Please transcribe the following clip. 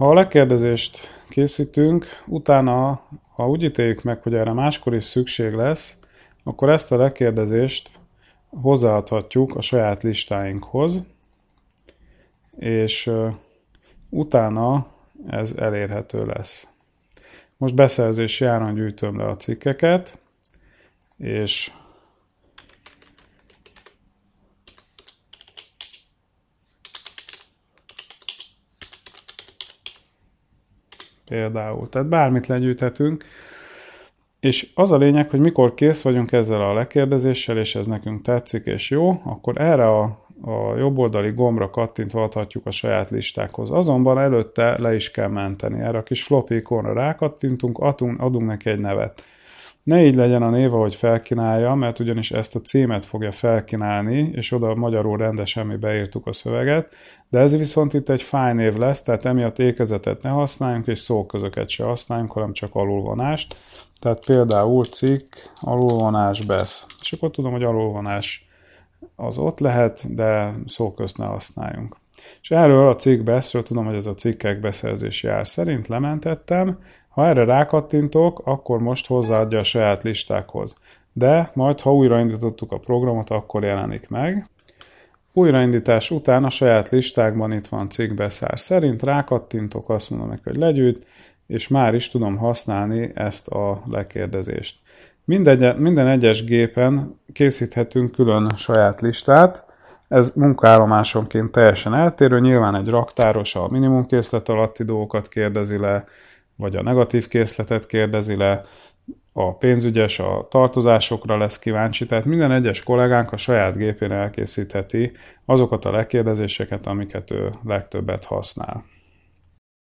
Ha a lekérdezést készítünk, utána, ha úgy ítéljük meg, hogy erre máskor is szükség lesz, akkor ezt a lekérdezést hozzáadhatjuk a saját listáinkhoz, és utána ez elérhető lesz. Most beszerzési áron gyűjtöm le a cikkeket, és például. Tehát bármit legyűjthetünk, és az a lényeg, hogy mikor kész vagyunk ezzel a lekérdezéssel, és ez nekünk tetszik és jó, akkor erre a, a jobboldali gombra kattintva adhatjuk a saját listákhoz. Azonban előtte le is kell menteni. Erre a kis floppy ikonra rákattintunk, adunk, adunk neki egy nevet. Ne így legyen a név, ahogy felkínálja, mert ugyanis ezt a címet fogja felkínálni, és oda magyarul rendesen mi beírtuk a szöveget, de ez viszont itt egy név lesz, tehát emiatt ékezetet ne használjunk, és szóközöket se használjunk, hanem csak alulvonást. Tehát például cikk, alulvonás, besz. És akkor tudom, hogy alulvonás az ott lehet, de szóközt ne használjunk. És erről a cikk ezt tudom, hogy ez a cikkek beszerzési ár szerint lementettem, ha erre rákattintok, akkor most hozzáadja a saját listákhoz. De majd, ha újraindítottuk a programot, akkor jelenik meg. Újraindítás után a saját listákban itt van cikkbeszár szerint, rákattintok, azt mondom neki, hogy legyűjt, és már is tudom használni ezt a lekérdezést. Mindegy, minden egyes gépen készíthetünk külön saját listát, ez munkaállomásonként teljesen eltérő, nyilván egy raktáros a minimum készlet alatti dolgokat kérdezi le, vagy a negatív készletet kérdezi le, a pénzügyes a tartozásokra lesz kíváncsi, tehát minden egyes kollégánk a saját gépén elkészítheti azokat a lekérdezéseket, amiket ő legtöbbet használ.